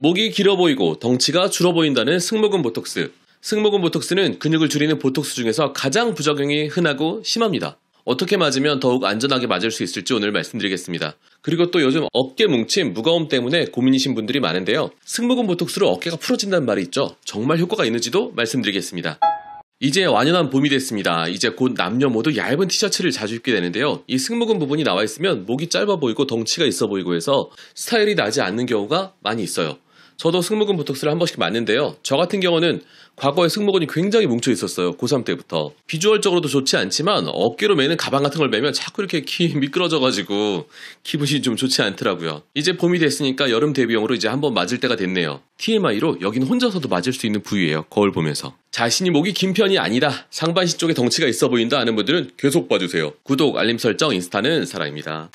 목이 길어 보이고 덩치가 줄어 보인다는 승모근 보톡스. 승모근 보톡스는 근육을 줄이는 보톡스 중에서 가장 부작용이 흔하고 심합니다. 어떻게 맞으면 더욱 안전하게 맞을 수 있을지 오늘 말씀드리겠습니다. 그리고 또 요즘 어깨 뭉침, 무거움 때문에 고민이신 분들이 많은데요. 승모근 보톡스로 어깨가 풀어진다는 말이 있죠. 정말 효과가 있는지도 말씀드리겠습니다. 이제 완연한 봄이 됐습니다. 이제 곧 남녀 모두 얇은 티셔츠를 자주 입게 되는데요. 이 승모근 부분이 나와 있으면 목이 짧아 보이고 덩치가 있어 보이고 해서 스타일이 나지 않는 경우가 많이 있어요. 저도 승모근 보톡스를 한 번씩 맞는데요. 저 같은 경우는 과거에 승모근이 굉장히 뭉쳐 있었어요. 고3 때부터. 비주얼적으로도 좋지 않지만 어깨로 매는 가방 같은 걸 매면 자꾸 이렇게 키 미끄러져가지고 기분이 좀 좋지 않더라고요. 이제 봄이 됐으니까 여름 대비용으로 이제 한 번 맞을 때가 됐네요. TMI로 여긴 혼자서도 맞을 수 있는 부위예요. 거울 보면서. 자신이 목이 긴 편이 아니다. 상반신 쪽에 덩치가 있어 보인다 하는 분들은 계속 봐주세요. 구독, 알림 설정, 인스타는 사랑입니다.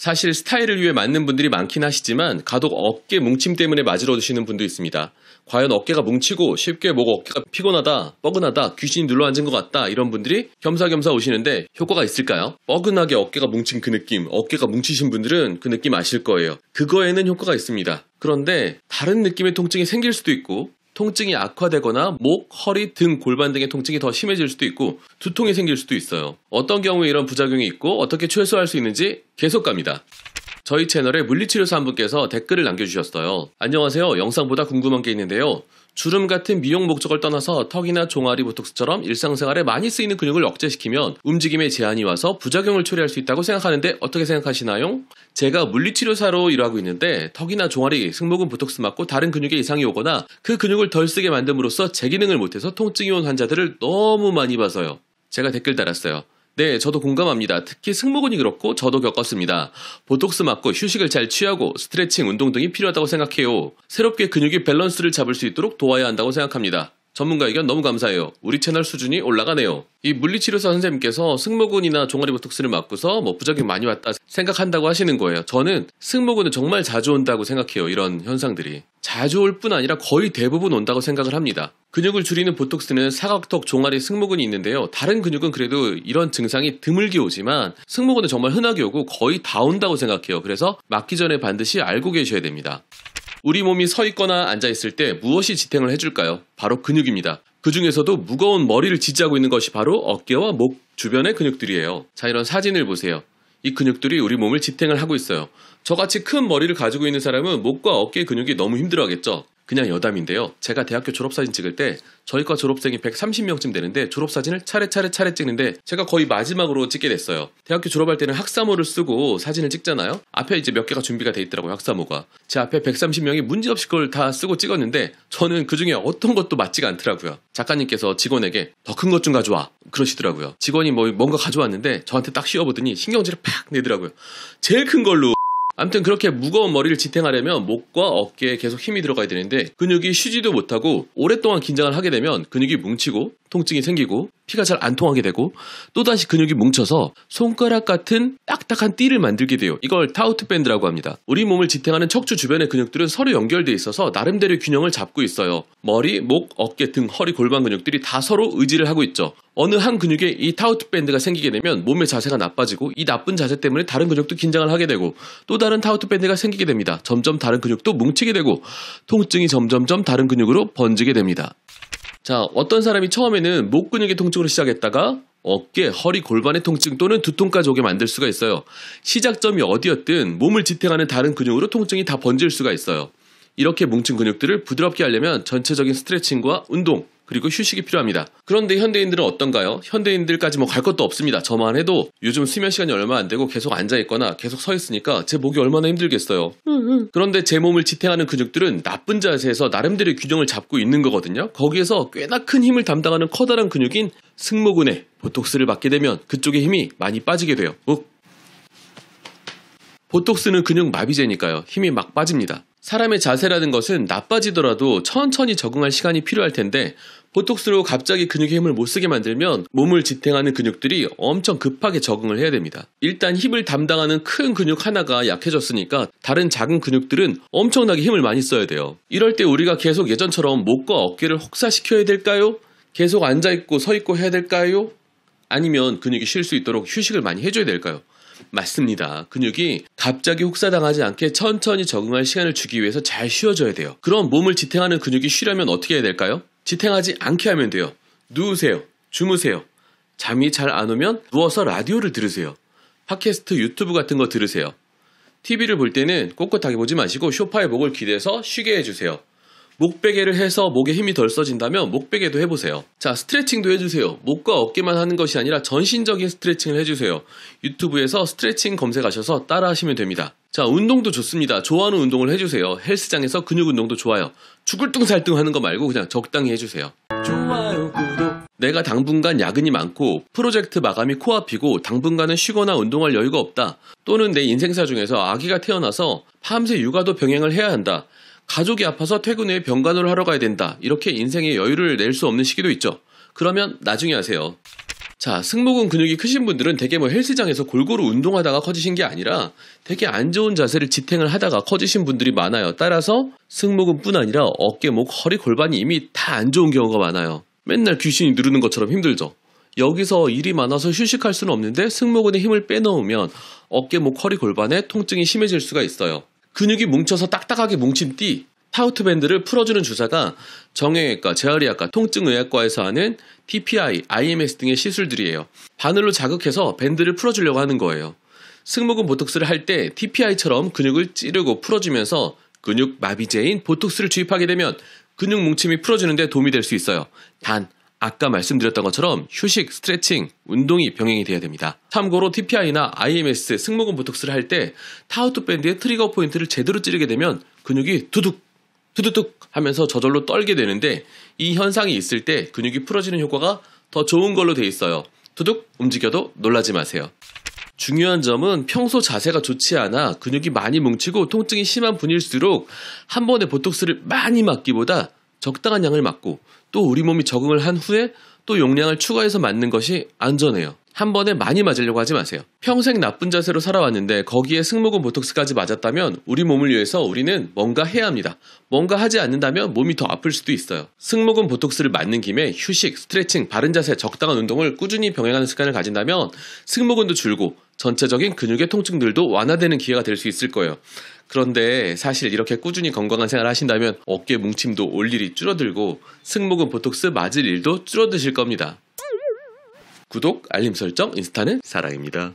사실 스타일을 위해 맞는 분들이 많긴 하시지만 가독 어깨 뭉침 때문에 맞으러 드시는 분도 있습니다. 과연 어깨가 뭉치고 쉽게 목 어깨가 피곤하다, 뻐근하다, 귀신이 눌러 앉은 것 같다 이런 분들이 겸사겸사 오시는데 효과가 있을까요? 뻐근하게 어깨가 뭉친 그 느낌, 어깨가 뭉치신 분들은 그 느낌 아실 거예요. 그거에는 효과가 있습니다. 그런데 다른 느낌의 통증이 생길 수도 있고 통증이 악화되거나 목, 허리, 등, 골반 등의 통증이 더 심해질 수도 있고 두통이 생길 수도 있어요. 어떤 경우에 이런 부작용이 있고 어떻게 최소화할 수 있는지 계속 갑니다. 저희 채널에 물리치료사 한 분께서 댓글을 남겨주셨어요. 안녕하세요. 영상보다 궁금한 게 있는데요. 주름 같은 미용 목적을 떠나서 턱이나 종아리 보톡스처럼 일상생활에 많이 쓰이는 근육을 억제시키면 움직임에 제한이 와서 부작용을 초래할 수 있다고 생각하는데 어떻게 생각하시나요? 제가 물리치료사로 일하고 있는데 턱이나 종아리, 승모근 보톡스 맞고 다른 근육에 이상이 오거나 그 근육을 덜 쓰게 만듦으로써 제기능을 못해서 통증이 온 환자들을 너무 많이 봐서요. 제가 댓글 달았어요. 네, 저도 공감합니다. 특히 승모근이 그렇고 저도 겪었습니다. 보톡스 맞고 휴식을 잘 취하고 스트레칭, 운동 등이 필요하다고 생각해요. 새롭게 근육이 밸런스를 잡을 수 있도록 도와야 한다고 생각합니다. 전문가 의견 너무 감사해요. 우리 채널 수준이 올라가네요. 이 물리치료사 선생님께서 승모근이나 종아리 보톡스를 맞고서 뭐 부작용 많이 왔다 생각한다고 하시는 거예요. 저는 승모근은 정말 자주 온다고 생각해요. 이런 현상들이. 자주 올 뿐 아니라 거의 대부분 온다고 생각을 합니다. 근육을 줄이는 보톡스는 사각턱, 종아리, 승모근이 있는데요. 다른 근육은 그래도 이런 증상이 드물게 오지만 승모근은 정말 흔하게 오고 거의 다 온다고 생각해요. 그래서 맞기 전에 반드시 알고 계셔야 됩니다. 우리 몸이 서 있거나 앉아 있을 때 무엇이 지탱을 해줄까요? 바로 근육입니다. 그 중에서도 무거운 머리를 지지하고 있는 것이 바로 어깨와 목 주변의 근육들이에요. 자, 이런 사진을 보세요. 이 근육들이 우리 몸을 지탱을 하고 있어요. 저같이 큰 머리를 가지고 있는 사람은 목과 어깨 근육이 너무 힘들어 하겠죠. 그냥 여담인데요. 제가 대학교 졸업사진 찍을 때 저희 과 졸업생이 130명쯤 되는데 졸업사진을 차례차례 차례 찍는데 제가 거의 마지막으로 찍게 됐어요. 대학교 졸업할 때는 학사모를 쓰고 사진을 찍잖아요. 앞에 이제 몇 개가 준비가 돼 있더라고요. 학사모가. 제 앞에 130명이 문제없이 그걸 다 쓰고 찍었는데 저는 그 중에 어떤 것도 맞지가 않더라고요. 작가님께서 직원에게 더 큰 것 좀 가져와 그러시더라고요. 직원이 뭐 뭔가 가져왔는데 저한테 딱 씌워보더니 신경질을 팍 내더라고요. 제일 큰 걸로 아무튼 그렇게 무거운 머리를 지탱하려면 목과 어깨에 계속 힘이 들어가야 되는데 근육이 쉬지도 못하고 오랫동안 긴장을 하게 되면 근육이 뭉치고 통증이 생기고 피가 잘 안 통하게 되고 또다시 근육이 뭉쳐서 손가락 같은 딱딱한 띠를 만들게 돼요. 이걸 타우트 밴드라고 합니다. 우리 몸을 지탱하는 척추 주변의 근육들은 서로 연결되어 있어서 나름대로 균형을 잡고 있어요. 머리, 목, 어깨, 등, 허리, 골반 근육들이 다 서로 의지를 하고 있죠. 어느 한 근육에 이 타우트 밴드가 생기게 되면 몸의 자세가 나빠지고 이 나쁜 자세 때문에 다른 근육도 긴장을 하게 되고 또 다른 타우트 밴드가 생기게 됩니다. 점점 다른 근육도 뭉치게 되고 통증이 점점점 다른 근육으로 번지게 됩니다. 자, 어떤 사람이 처음에는 목 근육의 통증으로 시작했다가 어깨, 허리, 골반의 통증 또는 두통까지 오게 만들 수가 있어요. 시작점이 어디였든 몸을 지탱하는 다른 근육으로 통증이 다 번질 수가 있어요. 이렇게 뭉친 근육들을 부드럽게 하려면 전체적인 스트레칭과 운동, 그리고 휴식이 필요합니다. 그런데 현대인들은 어떤가요? 현대인들까지 뭐 갈 것도 없습니다. 저만 해도 요즘 수면 시간이 얼마 안 되고 계속 앉아 있거나 계속 서 있으니까 제 목이 얼마나 힘들겠어요. 그런데 제 몸을 지탱하는 근육들은 나쁜 자세에서 나름대로 균형을 잡고 있는 거거든요. 거기에서 꽤나 큰 힘을 담당하는 커다란 근육인 승모근에 보톡스를 맞게 되면 그쪽의 힘이 많이 빠지게 돼요. 욱. 보톡스는 근육 마비제니까요. 힘이 막 빠집니다. 사람의 자세라는 것은 나빠지더라도 천천히 적응할 시간이 필요할 텐데 보톡스로 갑자기 근육에 힘을 못 쓰게 만들면 몸을 지탱하는 근육들이 엄청 급하게 적응을 해야 됩니다. 일단 힘을 담당하는 큰 근육 하나가 약해졌으니까 다른 작은 근육들은 엄청나게 힘을 많이 써야 돼요. 이럴 때 우리가 계속 예전처럼 목과 어깨를 혹사시켜야 될까요? 계속 앉아있고 서있고 해야 될까요? 아니면 근육이 쉴 수 있도록 휴식을 많이 해줘야 될까요? 맞습니다. 근육이 갑자기 혹사당하지 않게 천천히 적응할 시간을 주기 위해서 잘 쉬어줘야 돼요. 그럼 몸을 지탱하는 근육이 쉬려면 어떻게 해야 될까요? 지탱하지 않게 하면 돼요. 누우세요. 주무세요. 잠이 잘 안 오면 누워서 라디오를 들으세요. 팟캐스트, 유튜브 같은 거 들으세요. TV를 볼 때는 꼿꼿하게 보지 마시고 쇼파에 목을 기대서 쉬게 해주세요. 목베개를 해서 목에 힘이 덜 써진다면 목베개도 해보세요. 자, 스트레칭도 해주세요. 목과 어깨만 하는 것이 아니라 전신적인 스트레칭을 해주세요. 유튜브에서 스트레칭 검색하셔서 따라하시면 됩니다. 자, 운동도 좋습니다. 좋아하는 운동을 해주세요. 헬스장에서 근육 운동도 좋아요. 죽을뚱살뚱 하는 거 말고 그냥 적당히 해주세요. 좋아요, 구독. 내가 당분간 야근이 많고 프로젝트 마감이 코앞이고 당분간은 쉬거나 운동할 여유가 없다. 또는 내 인생사 중에서 아기가 태어나서 밤새 육아도 병행을 해야 한다. 가족이 아파서 퇴근 후에 병간호를 하러 가야 된다. 이렇게 인생의 여유를 낼 수 없는 시기도 있죠. 그러면 나중에 하세요. 자, 승모근 근육이 크신 분들은 대개 뭐 헬스장에서 골고루 운동하다가 커지신 게 아니라 되게 안 좋은 자세를 지탱을 하다가 커지신 분들이 많아요. 따라서 승모근뿐 아니라 어깨, 목, 허리, 골반이 이미 다 안 좋은 경우가 많아요. 맨날 귀신이 누르는 것처럼 힘들죠. 여기서 일이 많아서 휴식할 수는 없는데 승모근에 힘을 빼놓으면 어깨, 목, 허리, 골반에 통증이 심해질 수가 있어요. 근육이 뭉쳐서 딱딱하게 뭉친 띠, 타우트 밴드를 풀어주는 주사가 정형외과, 재활의학과, 통증의학과에서 하는 TPI, IMS 등의 시술들이에요. 바늘로 자극해서 밴드를 풀어주려고 하는 거예요. 승모근 보톡스를 할 때 TPI처럼 근육을 찌르고 풀어주면서 근육 마비제인 보톡스를 주입하게 되면 근육 뭉침이 풀어주는데 도움이 될 수 있어요. 단, 아까 말씀드렸던 것처럼 휴식, 스트레칭, 운동이 병행이 돼야 됩니다. 참고로 TPI나 IMS, 승모근 보톡스를 할 때 타우트 밴드의 트리거 포인트를 제대로 찌르게 되면 근육이 두둑, 두두둑 하면서 저절로 떨게 되는데 이 현상이 있을 때 근육이 풀어지는 효과가 더 좋은 걸로 돼 있어요. 두둑 움직여도 놀라지 마세요. 중요한 점은 평소 자세가 좋지 않아 근육이 많이 뭉치고 통증이 심한 분일수록 한 번에 보톡스를 많이 맞기보다 적당한 양을 맞고 또 우리 몸이 적응을 한 후에 또 용량을 추가해서 맞는 것이 안전해요. 한 번에 많이 맞으려고 하지 마세요. 평생 나쁜 자세로 살아왔는데 거기에 승모근 보톡스까지 맞았다면 우리 몸을 위해서 우리는 뭔가 해야 합니다. 뭔가 하지 않는다면 몸이 더 아플 수도 있어요. 승모근 보톡스를 맞는 김에 휴식, 스트레칭, 바른 자세, 적당한 운동을 꾸준히 병행하는 습관을 가진다면 승모근도 줄고 전체적인 근육의 통증들도 완화되는 기회가 될 수 있을 거예요. 그런데 사실 이렇게 꾸준히 건강한 생활 을 하신다면 어깨 뭉침도 올 일이 줄어들고 승모근 보톡스 맞을 일도 줄어드실 겁니다. 구독, 알림 설정, 인스타는 사랑입니다.